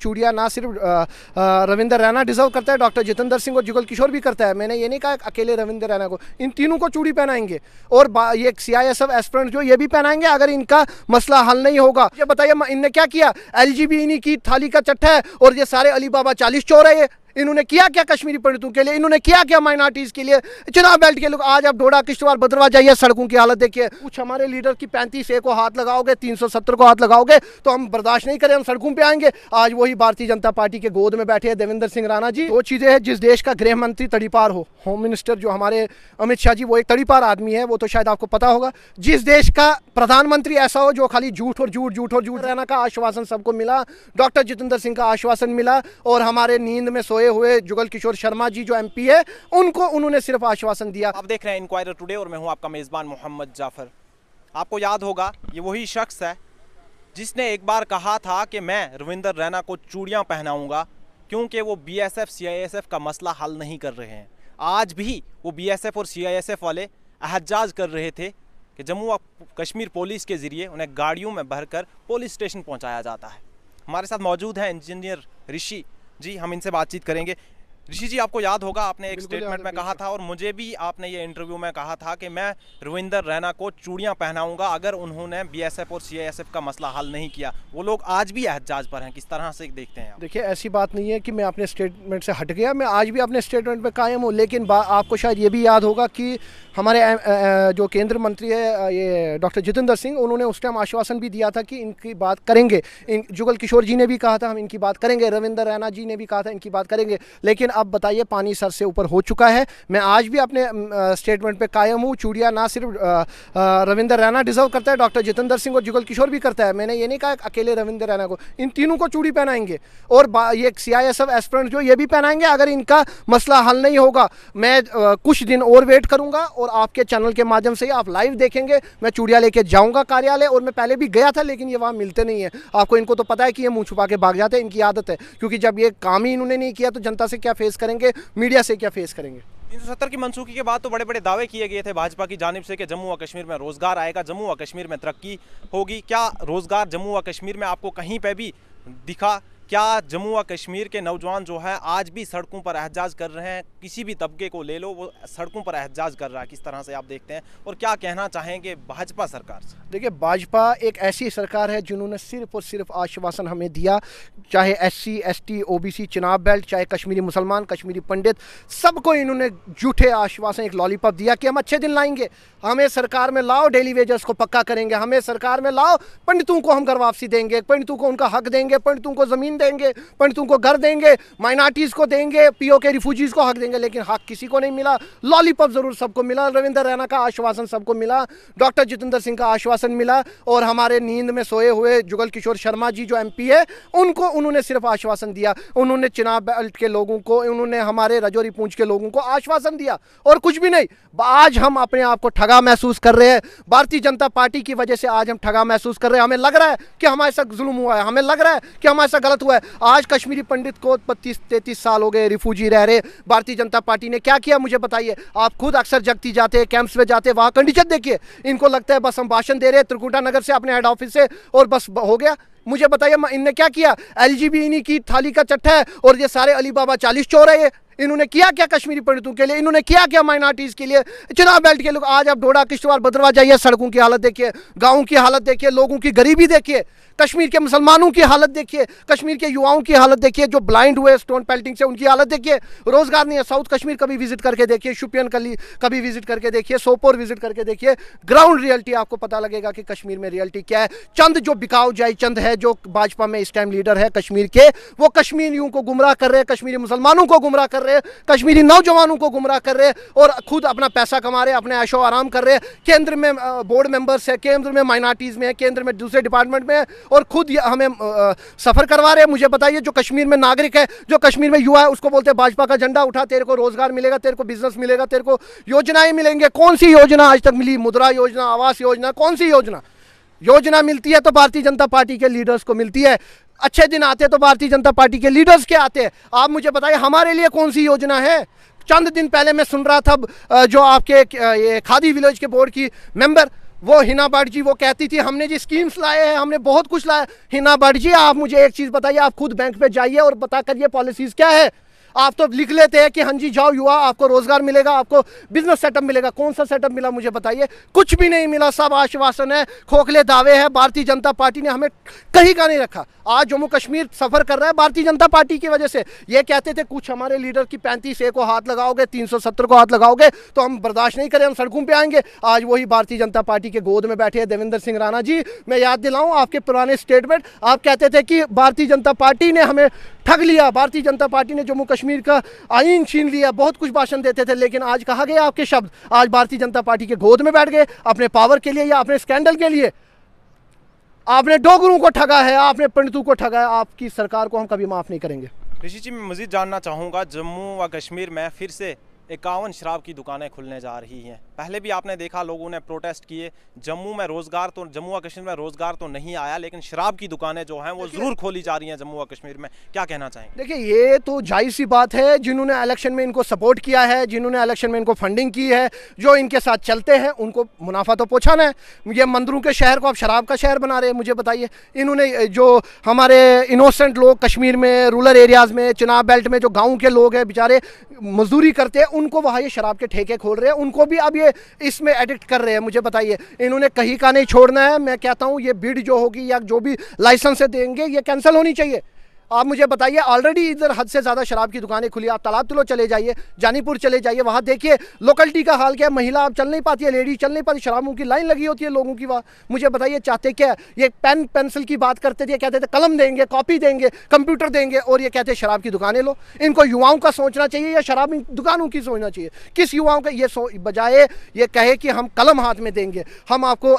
चूड़िया ना सिर्फ रविंदर रैना डिजर्व करता है डॉक्टर जितेंद्र सिंह और जुगल किशोर भी करता है मैंने ये नहीं कहा अकेले रविंदर रैना को इन तीनों को चूड़ी पहनाएंगे और ये C I S F aspirant जो ये भी पहनाएंगे अगर इनका मसला हल नहीं होगा ये बताइए इनने क्या किया एल जी बी इन्हीं की थाली का चट्टा है और ये सारे अली बाबा चालीस चोर है ये इन्होंने किया क्या कश्मीरी पंडितों के लिए इन्होंने किया क्या माइनॉरिटीज़ के लिए चुनाव बेल्ट के लोग आज आप डोडा किश्तवाड़ भद्रवा जाइए सड़कों की हालत देखिए कुछ हमारे लीडर की पैंतीस ए को हाथ लगाओगे तीन को हाथ लगाओगे तो हम बर्दाश्त नहीं करें हम सड़कों पर आएंगे आज वही भारतीय जनता पार्टी के गोद में बैठे हैं देवेंद्र सिंह राणा जी वो चीज़ें हैं जिस देश का गृह मंत्री तड़ीपार हो होम मिनिस्टर जो हमारे अमित शाह जी वो एक तड़ीपार आदमी है वो तो शायद आपको पता होगा जिस देश का प्रधानमंत्री ऐसा हो जो खाली झूठ और झूठ झूठ और झूठ रहना का आश्वासन सबको मिला डॉक्टर जितेंद्र सिंह का आश्वासन मिला और हमारे नींद में सोए हुए जुगल किशोर शर्मा जी जो एमपी है उनको उन्होंने सिर्फ आश्वासन दिया आप देख रहे हैं इंक्वायर टुडे और मैं हूँ आपका मेज़बान मोहम्मद जाफर आपको याद होगा ये वही शख्स है जिसने एक बार कहा था कि मैं रविंदर रैना को चूड़ियाँ पहनाऊँगा क्योंकि वो बी एस एफ सी का मसला हल नहीं कर रहे हैं आज भी वो बी एस एफ और सी आई एस एफ वाले एहजाज कर रहे थे कि जम्मू और कश्मीर पुलिस के ज़रिए उन्हें गाड़ियों में भरकर पुलिस स्टेशन पहुंचाया जाता है हमारे साथ मौजूद हैं इंजीनियर ऋषि जी हम इनसे बातचीत करेंगे ऋषि जी आपको याद होगा आपने एक स्टेटमेंट में कहा था और मुझे भी आपने ये इंटरव्यू में कहा था कि मैं रविंदर रैना को चूड़ियाँ पहनाऊंगा अगर उन्होंने बीएसएफ और सीआईएसएफ का मसला हल नहीं किया वो लोग आज भी एहतजाज पर हैं किस तरह से देखते हैं देखिए ऐसी बात नहीं है कि मैं अपने स्टेटमेंट से हट गया मैं आज भी अपने स्टेटमेंट पर कायम हूँ लेकिन आपको शायद ये भी याद होगा कि हमारे जो केंद्र मंत्री है ये डॉक्टर जितेंद्र सिंह उन्होंने उस टाइम आश्वासन भी दिया था कि इनकी बात करेंगे इन जुगल किशोर जी ने भी कहा था हम इनकी बात करेंगे रविंदर रैना जी ने भी कहा था इनकी बात करेंगे लेकिन अब बताइए पानी सर से ऊपर हो चुका है मैं आज भी अपने स्टेटमेंट पर कायम हूँ चूड़िया ना सिर्फ रविंदर रैना डिजर्व करता है डॉक्टर जितेंद्र सिंह और जुगल किशोर भी करता है मैंने ये नहीं कहा अकेले रविंद्र रैना को इन तीनों को चूड़ी पहनाएंगे और ये सी आई एस एफ जो ये भी पहनाएंगे अगर इनका मसला हल नहीं होगा मैं कुछ दिन और वेट करूँगा और और आपके चैनल के माध्यम से ही आप लाइव देखेंगे मैं चूड़िया लेके जाऊंगा कार्यालय और मैं पहले भी गया था लेकिन ये वहाँ मिलते नहीं है आपको इनको तो पता है कि ये मुँह छुपा के भाग जाते हैं इनकी आदत है क्योंकि जब ये काम ही इन्होंने नहीं किया तो जनता से क्या फेस करेंगे मीडिया से क्या फेस करेंगे तीन सौ सत्तर की मनसूखी के बाद तो बड़े बड़े दावे किए गए थे भाजपा की जानब से कि जम्मू और कश्मीर में रोजगार आएगा जम्मू और कश्मीर में तरक्की होगी क्या रोजगार जम्मू और कश्मीर में आपको कहीं पर भी दिखा क्या जम्मू व कश्मीर के नौजवान जो है आज भी सड़कों पर एहजाज कर रहे हैं किसी भी तबके को ले लो वो सड़कों पर एहजाज कर रहा है किस तरह से आप देखते हैं और क्या कहना चाहेंगे भाजपा सरकार से देखिए भाजपा एक ऐसी सरकार है जिन्होंने सिर्फ और सिर्फ आश्वासन हमें दिया चाहे S C S T O B C चुनाव बेल्ट चाहे कश्मीरी मुसलमान कश्मीरी पंडित सबको इन्होंने झूठे आश्वासन एक लॉलीपॉप दिया कि हम अच्छे दिन लाएंगे हमें सरकार में लाओ डेली वेजर्स को पक्का करेंगे हमें सरकार में लाओ पंडितों को हम घर वापसी देंगे पंडितों को उनका हक देंगे पंडितों को ज़मीन देंगे पंडितों को घर देंगे माइनॉरिटीज़ को देंगे पीओ के रिफ्यूजीज़ को हक देंगे लेकिन हक किसी को नहीं मिला लॉलीपॉप ज़रूर सबको मिला रविंदर रैना का आश्वासन सबको मिला डॉक्टर जितेंद्र सिंह का आश्वासन मिला और हमारे नींद में सोए हुए जुगल किशोर शर्मा जी जो एम है उनको उन्होंने सिर्फ आश्वासन दिया उन्होंने चिनाब बेल्ट के लोगों को उन्होंने हमारे रजौरी पूंछ के लोगों को आश्वासन दिया और कुछ भी नहीं आज हम अपने आप को ठगा महसूस कर रहे हैं भारतीय जनता पार्टी की वजह से आज हम ठगा महसूस कर रहे हैं हमें लग रहा है कि हमारे साथ जुल्म हुआ है हमें लग रहा है कि हमारे साथ गलत हुआ हुआ है आज कश्मीरी पंडित को पच्चीस तैतीस साल हो गए रिफ्यूजी रह रहे भारतीय जनता पार्टी ने क्या किया मुझे बताइए आप खुद अक्सर जगती जाते हैं कैंप्स में जाते हैं वहाँ कंडीशन देखिए इनको लगता है बस हम भाषण दे रहे हैं त्रिकुटा नगर से अपने हेड ऑफिस से और बस हो गया मुझे बताइए इनने क्या किया एल इन्हीं e e की थाली का चट्टा है और ये सारे अली बाबा चालीस चोर है ये इन्होंने किया क्या कश्मीरी पंडितों के लिए इन्होंने किया क्या माइनॉरिटीज़ के लिए चुनाव बेल्ट के लोग आज आप डोडा किश्तवाड़ भद्रवा जाइए सड़कों की हालत देखिए गाँव की हालत देखिए लोगों की गरीबी देखिए कश्मीर के मुसलमानों की हालत देखिए कश्मीर के युवाओं की हालत देखिए जो ब्लाइंड हुए स्टोन पेल्टिंग से उनकी हालत देखिए रोजगार नहीं है साउथ कश्मीर कभी विजिट करके देखिए शुपियन कली कभी विजिट करके देखिए सोपोर विजिट करके देखिए ग्राउंड रियलिटी आपको पता लगेगा कि कश्मीर में रियलिटी क्या है चंद जो बिकाऊ जाए चंद है जो भाजपा में इस टाइम लीडर है कश्मीर के वो कश्मीरियों को गुमराह कर रहे हैं कश्मीरी मुसलमानों को गुमराह कर रहे हैं रहे हैं कश्मीरी नौजवानों को गुमराह कर रहे हैं और खुद अपना पैसा कमा रहे हैं अपने ऐशो आराम कर रहे हैं केंद्र में बोर्ड मेंबर्स है केंद्र में माइनॉरिटीज़ में है केंद्र में दूसरे डिपार्टमेंट में है और खुद हमें सफ़र करवा रहे हैं मुझे बताइए जो कश्मीर में नागरिक है जो कश्मीर में युवा है उसको बोलते हैं भाजपा का झंडा उठा तेरे को रोज़गार मिलेगा तेरे को बिजनेस मिलेगा तेरे को योजनाएं मिलेंगे कौन सी योजना आज तक मिली मुद्रा योजना आवास योजना कौन सी योजना योजना मिलती है तो भारतीय जनता पार्टी के लीडर्स को मिलती है अच्छे दिन आते तो भारतीय जनता पार्टी के लीडर्स के आते आप मुझे बताइए हमारे लिए कौन सी योजना है चंद दिन पहले मैं सुन रहा था जो आपके ये खादी विलेज के बोर्ड की मेंबर वो हिना भाट जी वो कहती थी हमने जी स्कीम्स लाए हैं हमने बहुत कुछ लाया हिना भाट जी आप मुझे एक चीज़ बताइए आप खुद बैंक पे जाइए और बता करिए पॉलिसीज़ क्या है आप तो लिख लेते हैं कि हाँ जी जाओ युवा आपको रोजगार मिलेगा आपको बिजनेस सेटअप मिलेगा कौन सा सेटअप मिला मुझे बताइए कुछ भी नहीं मिला सब आश्वासन है खोखले दावे हैं भारतीय जनता पार्टी ने हमें कहीं का नहीं रखा आज जम्मू कश्मीर सफर कर रहा है भारतीय जनता पार्टी की वजह से ये कहते थे कुछ हमारे लीडर की पैंतीस ए को हाथ लगाओगे तीन को हाथ लगाओगे तो हम बर्दाश्त नहीं करें हम सड़कों पर आएंगे आज वही भारतीय जनता पार्टी के गोद में बैठे हैं देवेंद्र सिंह राणा जी मैं याद दिलाऊँ आपके पुराने स्टेटमेंट आप कहते थे कि भारतीय जनता पार्टी ने हमें ठग लिया भारतीय जनता पार्टी ने जम्मू कश्मीर का आइन छीन लिया बहुत कुछ भाषण देते थे लेकिन आज कहा गया आपके शब्द आज भारतीय जनता पार्टी के गोद में बैठ गए अपने पावर के लिए या अपने स्कैंडल के लिए आपने डोगरों को ठगा है आपने पंडितों को ठगा है आपकी सरकार को हम कभी माफ़ नहीं करेंगे ऋषि जी मैं मजीद जानना चाहूँगा जम्मू व कश्मीर में फिर से इक्यावन शराब की दुकानें खुलने जा रही हैं पहले भी आपने देखा लोगों ने प्रोटेस्ट किए जम्मू में रोज़गार तो जम्मू और कश्मीर में रोज़गार तो नहीं आया लेकिन शराब की दुकानें जो हैं वो ज़रूर खोली जा रही हैं जम्मू और कश्मीर में क्या कहना चाहेंगे देखिए ये तो जायज़ सी बात है जिन्होंने इलेक्शन में इनको सपोर्ट किया है जिन्होंने इलेक्शन में इनको फंडिंग की है जो इनके साथ चलते हैं उनको मुनाफा तो पहुँचाना है ये मंदरू के शहर को आप शराब का शहर बना रहे हैं मुझे बताइए इन्होंने जो हमारे इनोसेंट लोग कश्मीर में रूरल एरियाज़ में चिनाब बेल्ट में जो गाँव के लोग हैं बेचारे मजदूरी करते हैं उनको वहाँ ये शराब के ठेके खोल रहे हैं उनको भी अब ये इसमें एडिक्ट कर रहे हैं मुझे बताइए इन्होंने कहीं का नहीं छोड़ना है मैं कहता हूँ ये भीड़ जो होगी या जो भी लाइसेंसें देंगे ये कैंसिल होनी चाहिए आप मुझे बताइए ऑलरेडी इधर हद से ज़्यादा शराब की दुकानें खुली आप तालाब तुलो चले जाइए जानीपुर चले जाइए वहाँ देखिए लोकलिटी का हाल क्या है महिला आप चल नहीं पाती है लेडीज चल नहीं पाती शराबों की लाइन लगी होती है लोगों की वहाँ मुझे बताइए चाहते क्या ये पेन पेंसिल की बात करते थे कहते थे कलम देंगे कॉपी देंगे कंप्यूटर देंगे और ये कहते शराब की दुकानें लो इनको युवाओं का सोचना चाहिए या शराब दुकानों की सोचना चाहिए किस युवाओं का ये बजाय ये कहे कि हम कलम हाथ में देंगे हम आपको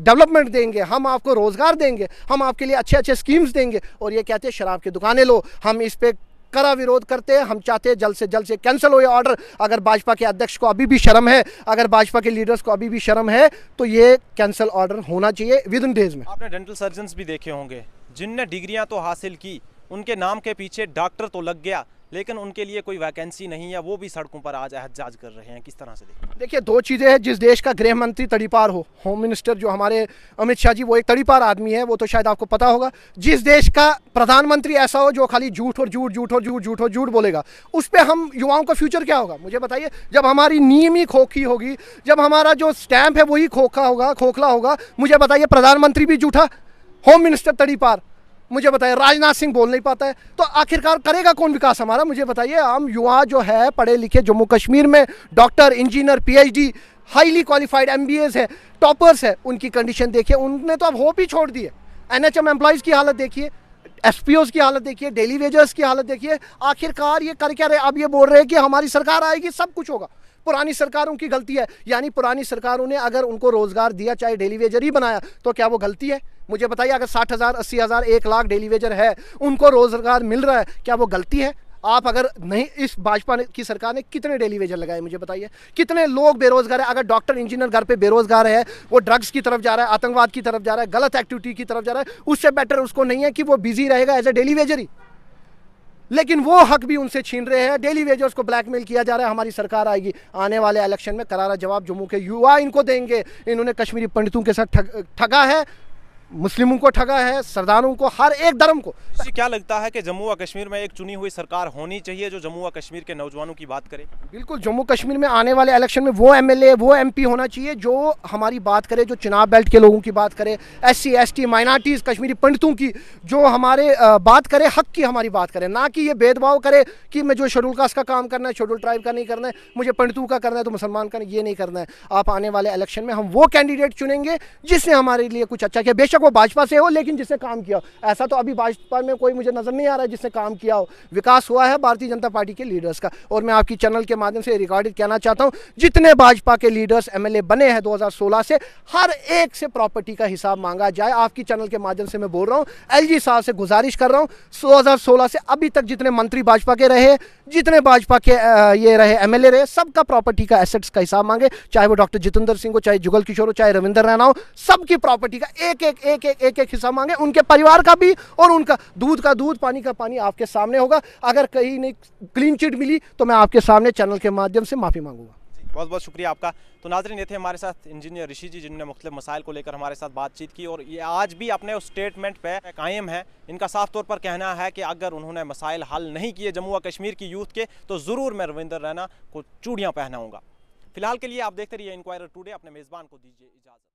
डेवलपमेंट देंगे हम आपको रोज़गार देंगे हम आपके लिए अच्छे अच्छे स्कीम्स देंगे और ये कहते हैं शराब की दुकानें लो हम इस पर करा विरोध करते हैं हम चाहते हैं जल्द से जल्द से कैंसिल हो ये ऑर्डर अगर भाजपा के अध्यक्ष को अभी भी शर्म है अगर भाजपा के लीडर्स को अभी भी शर्म है तो ये कैंसिल ऑर्डर होना चाहिए विद इन डेज में आपने डेंटल सर्जन भी देखे होंगे जिनने डिग्रियाँ तो हासिल की उनके नाम के पीछे डॉक्टर तो लग गया लेकिन उनके लिए कोई वैकेंसी नहीं है वो भी सड़कों पर आज एहतजाज कर रहे हैं किस तरह से देखें देखिए दो चीज़ें हैं जिस देश का गृह मंत्री तड़ीपार हो होम मिनिस्टर जो हमारे अमित शाह जी वो एक तड़ीपार आदमी है वो तो शायद आपको पता होगा जिस देश का प्रधानमंत्री ऐसा हो जो खाली झूठ और झूठ झूठ और झूठ झूठ और झूठ बोलेगा उस पर हम युवाओं का फ्यूचर क्या होगा मुझे बताइए जब हमारी नीम ही खोखी होगी जब हमारा जो स्टैम्प है वही खोखा होगा खोखला होगा मुझे बताइए प्रधानमंत्री भी झूठा होम मिनिस्टर तड़ीपार मुझे बताइए राजनाथ सिंह बोल नहीं पाता है तो आखिरकार करेगा कौन विकास हमारा मुझे बताइए हम युवा जो है पढ़े लिखे जम्मू कश्मीर में doctor engineer PhD highly qualified M है टॉपर्स है उनकी कंडीशन देखिए उनने तो अब होप ही छोड़ दिए एन एच की हालत देखिए एस की हालत देखिए डेली वेजर्स की हालत देखिए आखिरकार ये कर क्या रहे अब ये बोल रहे हैं कि हमारी सरकार आएगी सब कुछ होगा पुरानी सरकारों की गलती है यानी पुरानी सरकारों ने अगर उनको रोज़गार दिया चाहे डेली वेजर ही बनाया तो क्या वो गलती है मुझे बताइए अगर साठ हज़ार अस्सी हज़ार एक लाख डेली वेजर है उनको रोज़गार मिल रहा है क्या वो गलती है आप अगर नहीं इस भाजपा की सरकार ने कितने डेली वेजर लगाए मुझे बताइए कितने लोग बेरोजगार है अगर डॉक्टर इंजीनियर घर पे बेरोजगार है वो ड्रग्स की तरफ जा रहा है आतंकवाद की तरफ जा रहा है गलत एक्टिविटी की तरफ जा रहा है उससे बेटर उसको नहीं है कि वो बिजी रहेगा एज ए डेली वेजर ही लेकिन वो हक भी उनसे छीन रहे हैं डेली वेजर्स को ब्लैकमेल किया जा रहा है हमारी सरकार आएगी आने वाले इलेक्शन में करारा जवाब जम्मू के युवा इनको देंगे इन्होंने कश्मीरी पंडितों के साथ ठगा है मुस्लिमों को ठगा है सरदारों को हर एक धर्म को क्या लगता है कि जम्मू और कश्मीर में एक चुनी हुई सरकार होनी चाहिए जो जम्मू और कश्मीर के नौजवानों की बात करे बिल्कुल जम्मू कश्मीर में आने वाले इलेक्शन में वो एमएलए वो एमपी होना चाहिए जो हमारी बात करे जो चुनाव बेल्ट के लोगों की बात करे एस टी माइनॉरिटीज़ कश्मीरी पंडितों की जो हमारे बात करे हक की हमारी बात करे ना कि ये भेदभाव करे कि मैं जो शेड्यूल कास्ट का काम करना है शेड्यूल ट्राइब का नहीं करना है मुझे पंडितों का करना है तो मुसलमान का ये नहीं करना है आप आने वाले इलेक्शन में हम वो कैंडिडेट चुनेंगे जिसने हमारे लिए कुछ अच्छा किया बेशक बेशक वो भाजपा से हो लेकिन जिसने काम किया हो ऐसा तो अभी भाजपा में कोई मुझे नज़र नहीं आ रहा है जिसने काम किया हो विकास हुआ है भारतीय जनता पार्टी के लीडर्स का और मैं आपकी चैनल के माध्यम से रिकॉर्डिंग कहना चाहता हूँ जितने भाजपा के लीडर्स एम बने हैं दो से हर एक से प्रॉपर्टी का हिसाब मांगा जाए आपकी चैनल के माध्यम से मैं बोल रहा हूँ एल साहब से गुजारिश कर रहा हूँ दो से अभी तक जितने मंत्री भाजपा के रहे जितने भाजपा के ये रहे एम रहे सबका प्रॉपर्टी का एसेट्स का हिसाब मांगे चाहे वो डॉक्टर जितेंद्र सिंह हो चाहे जुगल किशोर हो चाहे रविंदर रैना हो सबकी प्रॉपर्टी का एक एक एक एक एक एक हिस्सा मांगे उनके परिवार का भी और उनका दूध का दूध पानी का पानी आपके सामने होगा अगर कहीं नहीं क्लीन चिट मिली तो मैं आपके सामने चैनल के माध्यम से माफ़ी मांगूंगा बहुत बहुत शुक्रिया आपका तो नाजरन ये थे हमारे साथ इंजीनियर ऋषि जी जिन्होंने मुख्त मसाइल को लेकर हमारे साथ बातचीत की और ये आज भी अपने उस स्टेटमेंट पे कायम है इनका साफ तौर पर कहना है कि अगर उन्होंने मसाइल हल नहीं किए जम्मू और कश्मीर की यूथ के तो ज़रूर मैं रविंदर रैना को चूड़ियाँ पहनाऊँगा फिलहाल के लिए आप देखते रहिए इंक्वायर टूडे अपने मेज़बान को दीजिए इजाज़त